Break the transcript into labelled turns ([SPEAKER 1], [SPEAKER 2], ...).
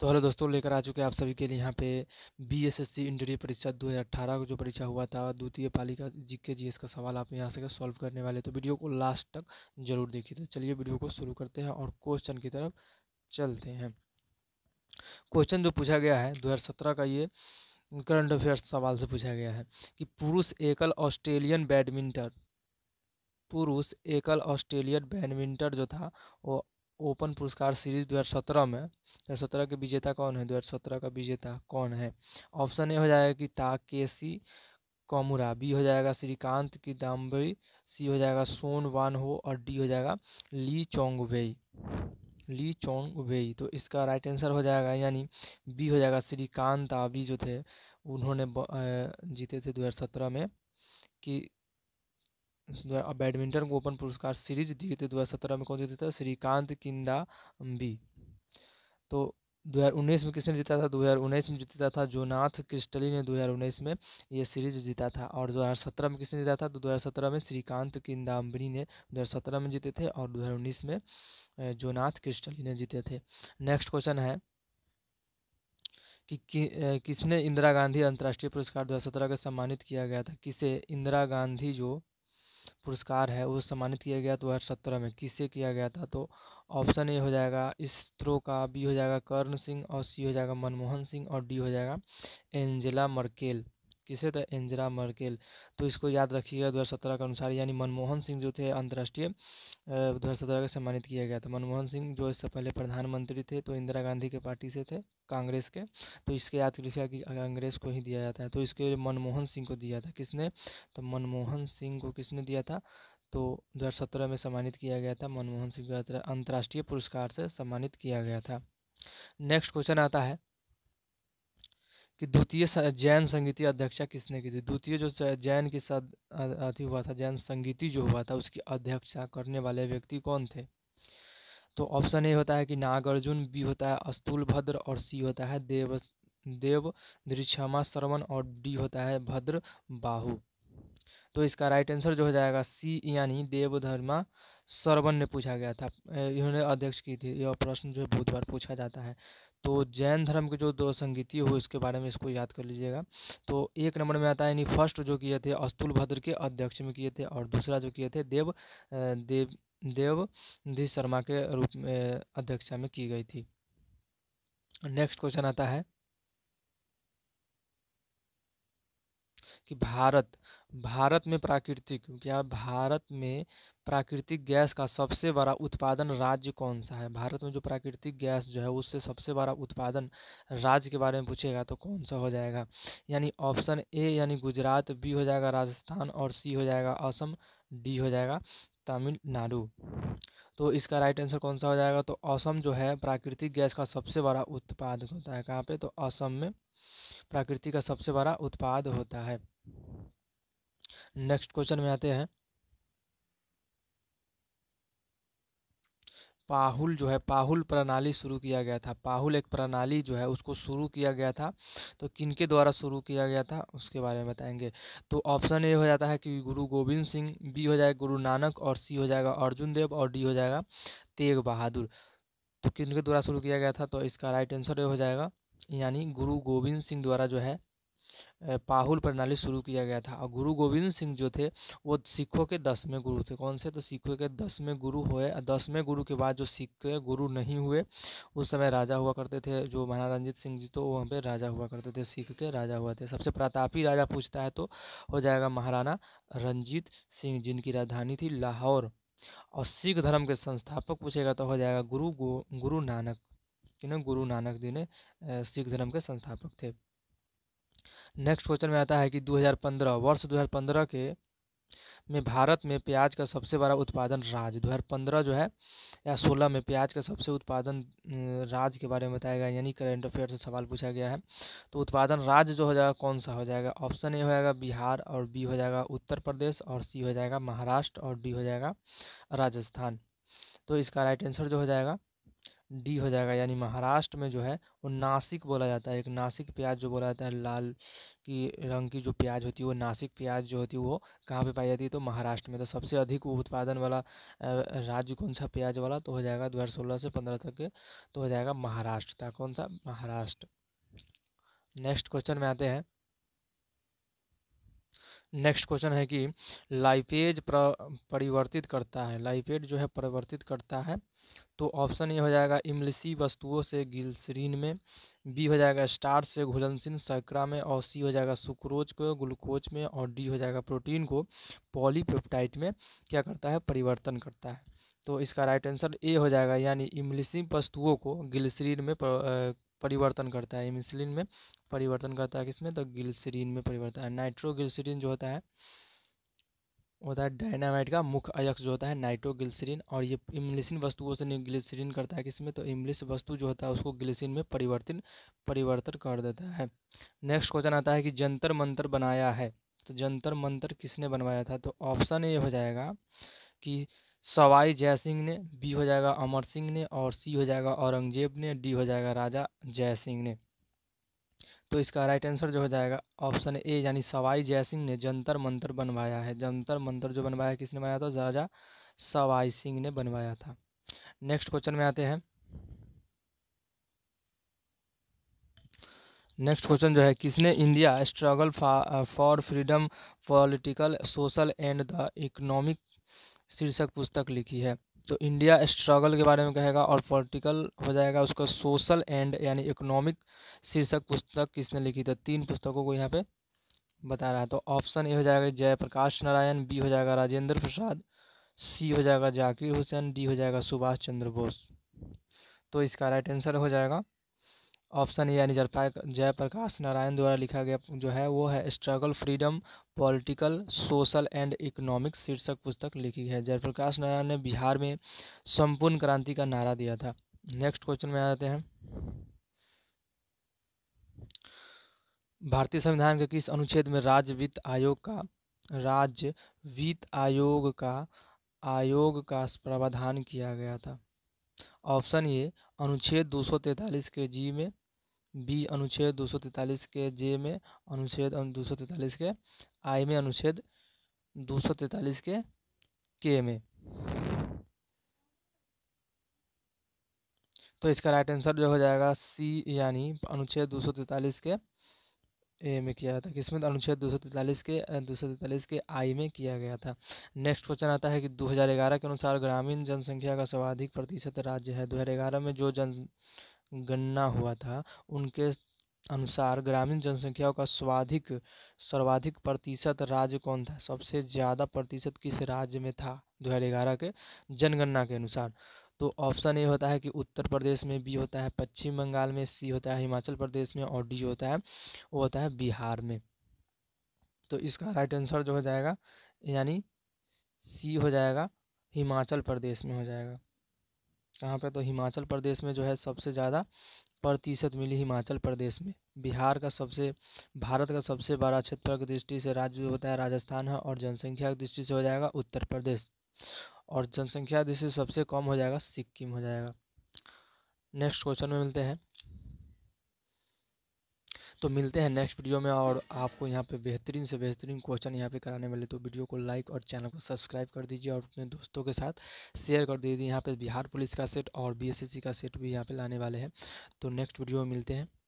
[SPEAKER 1] तो हेलो दोस्तों लेकर आ चुके हैं आप सभी के लिए यहाँ पे B S S C interview परीक्षा दो हज़ार अठारह को जो परीक्षा हुआ था द्वितीय पालिका जी के जी एस का सवाल आप यहाँ से सॉल्व करने वाले तो वीडियो को लास्ट तक जरूर देखिए तो चलिए वीडियो को शुरू करते हैं और क्वेश्चन की तरफ चलते हैं क्वेश्चन जो पूछा गया है दो का ये करंट अफेयर्स सवाल से पूछा गया है कि पुरुष एकल ऑस्ट्रेलियन बैडमिंटन पुरुष एकल ऑस्ट्रेलियन बैडमिंटन जो था वो ओपन पुरस्कार सीरीज 2017 में 2017 के विजेता कौन है 2017 का विजेता कौन है ऑप्शन ए हो जाएगा कि ताकेसी कोमुरा बी हो जाएगा श्रीकांत की दाम्बरी सी हो जाएगा सोन वान हो और डी हो जाएगा ली चोंग वेई ली चोंग वेई तो इसका राइट आंसर हो जाएगा यानी बी हो जाएगा श्रीकांत आबी जो थे उन्होंने जीते थे दो में कि बैडमिंटन को ओपन पुरस्कार सीरीज दिए थे सत्रह में कौन जीता था श्रीकांत किंदा अम्बी तो 2019 में किसने जीता था 2019 में जीता था जोनाथ क्रिस्टली ने 2019 में ये सीरीज जीता था और 2017 में किसने जीता था तो 2017 में श्रीकांत किंदाम्बरी ने 2017 में जीते थे और 2019 में जोनाथ क्रिस्टली ने जीते थे नेक्स्ट क्वेश्चन है कि, कि किसने इंदिरा गांधी अंतर्राष्ट्रीय पुरस्कार सत्रह का सम्मानित किया गया था किसे इंदिरा गांधी जो पुरस्कार है वो सम्मानित किया गया दो तो हज़ार सत्रह में किससे किया गया था तो ऑप्शन ए हो जाएगा इस थ्रो का बी हो जाएगा कर्ण सिंह और सी हो जाएगा मनमोहन सिंह और डी हो जाएगा एंजेला मर्केल किसे थे एंजरा मर्केल तो इसको याद रखिएगा दो हज़ार के अनुसार यानी मनमोहन सिंह जो थे अंतर्राष्ट्रीय दो हज़ार के सम्मानित किया गया था मनमोहन सिंह जो इससे पहले प्रधानमंत्री थे तो इंदिरा गांधी के पार्टी से थे कांग्रेस के तो इसके याद रखिएगा कि कांग्रेस को ही दिया जाता है तो इसके मनमोहन सिंह को दिया था किसने तो मनमोहन सिंह को किसने दिया था तो दो में सम्मानित किया गया था मनमोहन सिंह को अंतर्राष्ट्रीय पुरस्कार से सम्मानित किया गया था नेक्स्ट क्वेश्चन आता है कि द्वितीय जैन संगीति अध्यक्षा किसने की थी द्वितीय जो जैन के साथ अति हुआ था जैन संगीति जो हुआ था उसकी अध्यक्षता करने वाले व्यक्ति कौन थे तो ऑप्शन ए होता है कि नागार्जुन बी होता है अस्तुल भद्र और सी होता है देव देव दृक्षमा श्रवण और डी होता है भद्र बाहु तो इसका राइट आंसर जो हो जाएगा सी यानी देवधर्मा सरवन ने पूछा गया था इन्होंने अध्यक्ष की थी यह प्रश्न जो है बहुत बार पूछा जाता है तो जैन धर्म के जो दो संगीति हो इसके बारे में इसको याद कर लीजिएगा तो एक नंबर में आता है यानी फर्स्ट जो किए थे अस्तुल भद्र के अध्यक्ष में किए थे और दूसरा जो किए थे देव देव देव धी शर्मा के रूप में अध्यक्षता में की गई थी नेक्स्ट क्वेश्चन आता है कि भारत भारत में प्राकृतिक क्या भारत में प्राकृतिक गैस का सबसे बड़ा उत्पादन राज्य कौन सा है भारत में जो प्राकृतिक गैस जो है उससे सबसे बड़ा उत्पादन राज्य के बारे में पूछेगा तो कौन सा हो जाएगा यानी ऑप्शन ए यानी गुजरात बी हो जाएगा राजस्थान और सी हो जाएगा असम डी हो जाएगा तमिलनाडु तो इसका राइट आंसर कौन सा हो जाएगा तो असम जो है प्राकृतिक गैस का सबसे बड़ा उत्पादक होता है कहाँ पे तो असम में प्राकृतिक का सबसे बड़ा उत्पाद होता है नेक्स्ट क्वेश्चन में आते हैं पाहुल जो है पाहुल प्रणाली शुरू किया गया था पाहुल एक प्रणाली जो है उसको शुरू किया गया था तो किनके द्वारा शुरू किया गया था उसके बारे में बताएंगे तो ऑप्शन ए हो जाता है कि गुरु गोविंद सिंह बी हो जाएगा गुरु नानक और सी हो जाएगा अर्जुन देव और डी हो जाएगा तेग बहादुर तो किनके द्वारा शुरू किया गया था तो इसका राइट आंसर ये हो जाएगा यानी गुरु गोविंद सिंह द्वारा जो है पाहुल प्रणाली शुरू किया गया था और गुरु गोविंद सिंह जो थे वो सिखों के दसवें गुरु थे कौन से तो सिखों के दसवें गुरु हुए दसवें गुरु के बाद जो सिख के गुरु नहीं हुए उस समय राजा हुआ करते थे जो महाराज रंजीत सिंह जी तो वहाँ पे राजा हुआ करते थे सिख के राजा हुआ थे सबसे प्रतापी राजा पूछता है तो हो जाएगा महाराणा रंजीत सिंह जिनकी राजधानी थी लाहौर और सिख धर्म के संस्थापक पूछेगा तो हो जाएगा गुरु गो, गुरु नानक कि गुरु नानक जी ने सिख धर्म के संस्थापक थे नेक्स्ट क्वेश्चन में आता है कि 2015 वर्ष 2015 के में भारत में प्याज का सबसे बड़ा उत्पादन राज्य 2015 जो है या 16 में प्याज का सबसे उत्पादन राज्य के बारे में बताया गया यानी करेंट अफेयर से सवाल पूछा गया है तो उत्पादन राज्य जो हो जाएगा कौन सा हो जाएगा ऑप्शन ए हो जाएगा बिहार और बी हो जाएगा उत्तर प्रदेश और सी हो जाएगा महाराष्ट्र और डी हो जाएगा राजस्थान तो इसका राइट आंसर जो हो जाएगा डी हो जाएगा यानी महाराष्ट्र में जो है वो नासिक बोला जाता है एक नासिक प्याज जो बोला जाता है लाल की रंग की जो प्याज होती है वो नासिक प्याज जो होती है वो कहाँ पे पाई जाती है तो महाराष्ट्र में तो सबसे अधिक उत्पादन वाला राज्य कौन सा प्याज वाला तो हो जाएगा दो सोलह से पंद्रह तक के तो हो जाएगा महाराष्ट्र था कौन सा महाराष्ट्र नेक्स्ट क्वेश्चन में आते हैं नेक्स्ट क्वेश्चन है कि लाइपेज परिवर्तित करता है लाइपेज जो है परिवर्तित करता है तो ऑप्शन ए हो जाएगा इमलिसी वस्तुओं से गिलसरीन में बी हो जाएगा स्टार से घुलनशील शर्करा में और सी हो जाएगा सुक्रोज को ग्लूकोज में और डी हो जाएगा प्रोटीन को पॉलीपेप्टाइट में क्या करता है परिवर्तन करता है तो इसका राइट आंसर ए हो जाएगा यानी इमलिसी वस्तुओं को गिलसरीन में परिवर्तन करता है इमिसलिन में परिवर्तन करता है किसमें तो गिलसरीन में परिवर्तन है नाइट्रोगिलसरीन जो होता है होता है डायनामाइट का मुख्य अयक्ष जो होता है नाइट्रोग्लिसरीन और ये इम्लिसिन वस्तुओं से ग्लिसरीन करता है किसमें तो इम्लिस वस्तु जो होता है उसको ग्लिसिन में परिवर्तन परिवर्तन कर देता है नेक्स्ट क्वेश्चन आता है कि जंतर मंत्र बनाया है तो जंतर मंत्र किसने बनवाया था तो ऑप्शन ए हो जाएगा कि सवाई जय सिंह ने बी हो जाएगा अमर सिंह ने और सी हो जाएगा औरंगजेब ने डी हो जाएगा राजा जय सिंह ने तो इसका राइट आंसर जो हो जाएगा ऑप्शन ए यानी सवाई जय सिंह ने जंतर मंतर बनवाया है जंतर मंतर जो बनवाया किसने बनाया था राजा सवाई सिंह ने बनवाया था नेक्स्ट क्वेश्चन में आते हैं नेक्स्ट क्वेश्चन जो है किसने India struggle for freedom political social and the economic शीर्षक पुस्तक लिखी है तो इंडिया स्ट्रगल के बारे में कहेगा और पॉलिटिकल हो जाएगा उसका सोशल एंड यानी इकोनॉमिक शीर्षक पुस्तक किसने लिखी थी तीन पुस्तकों को यहाँ पे बता रहा है तो ऑप्शन ए हो जाएगा जयप्रकाश नारायण बी हो जाएगा राजेंद्र प्रसाद सी हो जाएगा जाकिर हुसैन डी हो जाएगा सुभाष चंद्र बोस तो इसका राइट आंसर हो जाएगा ऑप्शन ए यानी जयप्रकाश नारायण द्वारा लिखा गया जो है वो है struggle freedom political social and economic शीर्षक पुस्तक लिखी है जयप्रकाश नारायण ने बिहार में संपूर्ण क्रांति का नारा दिया था नेक्स्ट क्वेश्चन में आ जाते हैं भारतीय संविधान के किस अनुच्छेद में राज्य वित्त आयोग का राज्य वित्त आयोग का आयोग का प्रावधान किया गया था ऑप्शन ए अनुच्छेद दो के जी में बी अनुच्छेद दो के जे में अनुच्छेद दो के आई में अनुच्छेद दो के के में तो इसका राइट आंसर जो हो जाएगा सी यानी अनुच्छेद दो के ए में किया गया था किसमें अनुच्छेद दो के दो के आई में किया गया था नेक्स्ट क्वेश्चन आता है कि 2011 के अनुसार ग्रामीण जनसंख्या का सर्वाधिक प्रतिशत राज्य है 2011 में जो जन गणना हुआ था उनके अनुसार ग्रामीण जनसंख्याओं का स्वाधिक सर्वाधिक प्रतिशत राज्य कौन था सबसे ज़्यादा प्रतिशत किस राज्य में था दो हज़ार ग्यारह के जनगणना के अनुसार तो ऑप्शन ए होता है कि उत्तर प्रदेश में बी होता है पश्चिम बंगाल में सी होता है हिमाचल प्रदेश में और डी होता है वो होता है बिहार में तो इसका राइट आंसर जो हो जाएगा यानी सी हो जाएगा हिमाचल प्रदेश में हो जाएगा कहाँ पे तो हिमाचल प्रदेश में जो है सबसे ज़्यादा प्रतिशत मिली हिमाचल प्रदेश में बिहार का सबसे भारत का सबसे बड़ा क्षेत्र की दृष्टि से राज्य होता है राजस्थान है और जनसंख्या की दृष्टि से हो जाएगा उत्तर प्रदेश और जनसंख्या दृष्टि सबसे कम हो जाएगा सिक्किम हो जाएगा नेक्स्ट क्वेश्चन में मिलते हैं तो मिलते हैं नेक्स्ट वीडियो में और आपको यहाँ पे बेहतरीन से बेहतरीन क्वेश्चन यहाँ पे कराने वाले तो वीडियो को लाइक और चैनल को सब्सक्राइब कर दीजिए और अपने दोस्तों के साथ शेयर कर दीजिए यहाँ पे बिहार पुलिस का सेट और बीएसएससी का सेट भी यहाँ पे लाने वाले हैं तो नेक्स्ट वीडियो में मिलते हैं